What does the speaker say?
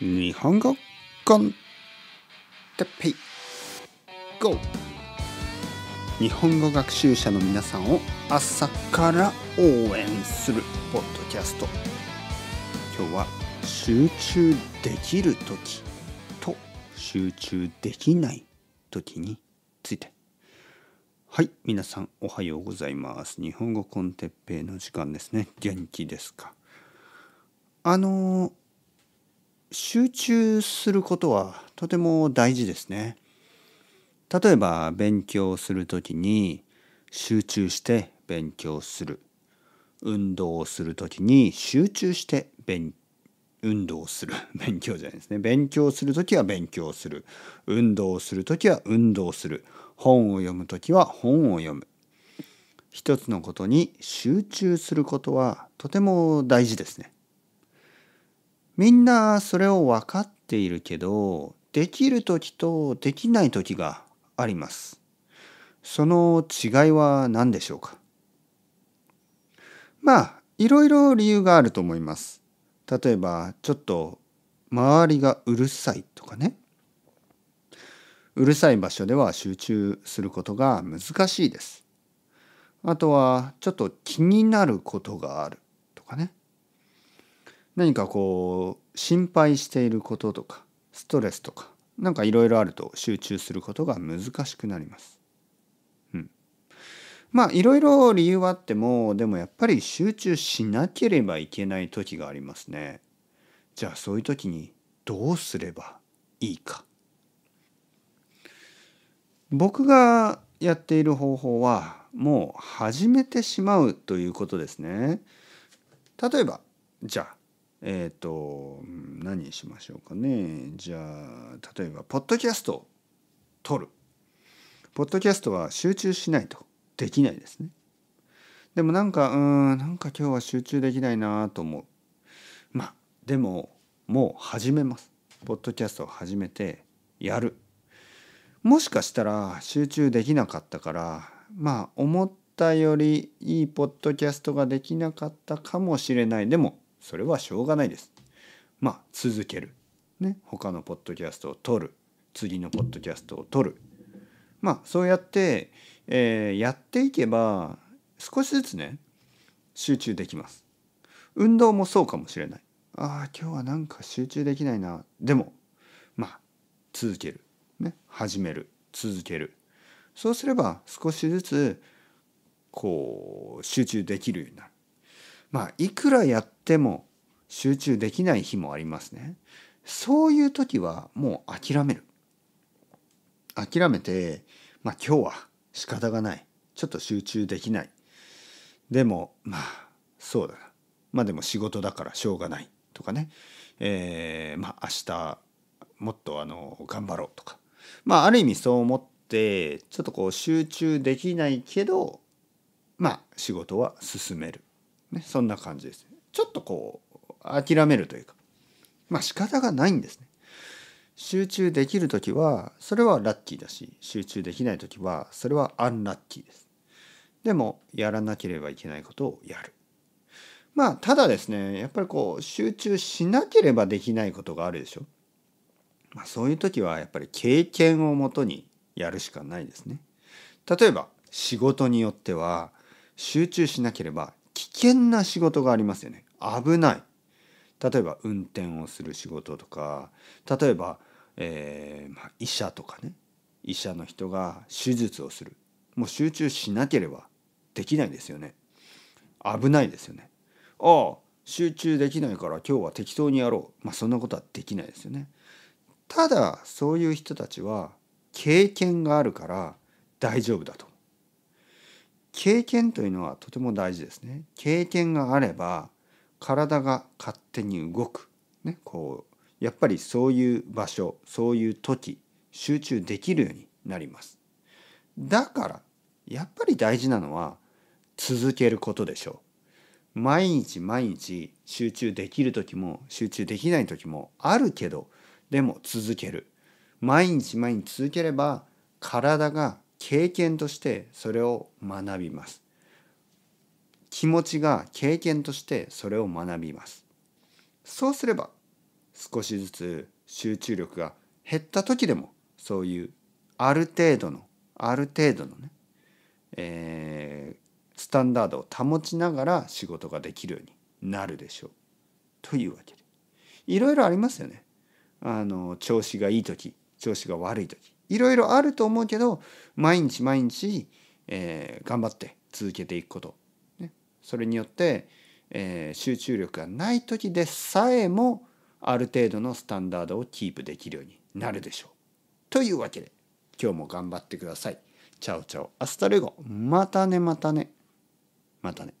日本語コンテッペイ GO! 日本語学習者の皆さんを朝から応援するポッドキャスト今日は集中できる時と集中できない時についてはい皆さんおはようございます日本語コンテッペイの時間ですね元気ですかあのー集中することはとても大事ですね。例えば勉強する時に集中して勉強する運動をする時に集中して勉運動する 勉強じゃないですね勉強する時は勉強する運動をする時は運動する本を読む時は本を読む一つのことに集中することはとても大事ですね。みんなそれを分かっているけどできる時とできない時があります。その違いは何でしょうかまあいろいろ理由があると思います。例えばちょっと周りがうるさいとかねうるさい場所では集中することが難しいです。あとはちょっと気になることがあるとかね何かこう心配していることとかストレスとかなんかいろいろあると集中することが難しくなります。まあいろいろ理由はあってもでもやっぱり集中しなければいけない時がありますね。じゃあそういう時にどうすればいいか。僕がやっている方法はもう始めてしまうということですね。例えばじゃあえっ、ー、と何にしましょうかねじゃあ例えばポッドキャストを撮るポッドキャストは集中しないとできないですねでもなんかうんなんか今日は集中できないなと思うまあでももう始めますポッドキャストを始めてやるもしかしたら集中できなかったからまあ思ったよりいいポッドキャストができなかったかもしれないでもそれはしょうがないです。まあ続ける。ね、他のポッドキャストを撮る次のポッドキャストを撮るまあそうやって、えー、やっていけば少しずつね集中できます運動もそうかもしれないああ今日はなんか集中できないなでもまあ続ける、ね、始める続けるそうすれば少しずつこう集中できるようになるまあいくらやっても集中できない日もありますね。そういう時はもう諦める。諦めて、まあ今日は仕方がない。ちょっと集中できない。でも、まあ、そうだな。まあでも仕事だからしょうがないとかね。えー、まあ明日もっとあの頑張ろうとか。まあある意味そう思って、ちょっとこう集中できないけど、まあ仕事は進める。ね、そんな感じですちょっとこう諦めるというかまあ仕方がないんですね集中できる時はそれはラッキーだし集中できない時はそれはアンラッキーですでもやらなければいけないことをやるまあただですねやっぱりこう集中しなければできないことがあるでしょ、まあ、そういう時はやっぱり経験をもとにやるしかないですね例えば仕事によっては集中しなければ危険な仕事がありますよね危ない例えば運転をする仕事とか例えば、えー、まあ、医者とかね医者の人が手術をするもう集中しなければできないですよね危ないですよねああ集中できないから今日は適当にやろうまあそんなことはできないですよねただそういう人たちは経験があるから大丈夫だと経験というのはとても大事ですね。経験があれば体が勝手に動く。ね、こうやっぱりそういう場所そういう時集中できるようになります。だからやっぱり大事なのは続けることでしょう。毎日毎日集中できる時も集中できない時もあるけどでも続ける。毎日毎日続ければ体が経験としてそれを学びます気持ちが経験としてそれを学びますそうすれば少しずつ集中力が減った時でもそういうある程度のある程度のね、えー、スタンダードを保ちながら仕事ができるようになるでしょうというわけでいろいろありますよねあの調子がいい時調子が悪い時いろいろあると思うけど毎日毎日、えー、頑張って続けていくこと、ね、それによって、えー、集中力がない時でさえもある程度のスタンダードをキープできるようになるでしょう。というわけで今日も頑張ってください。チャオチャオ。アスタルゴ。またねまたね。またね。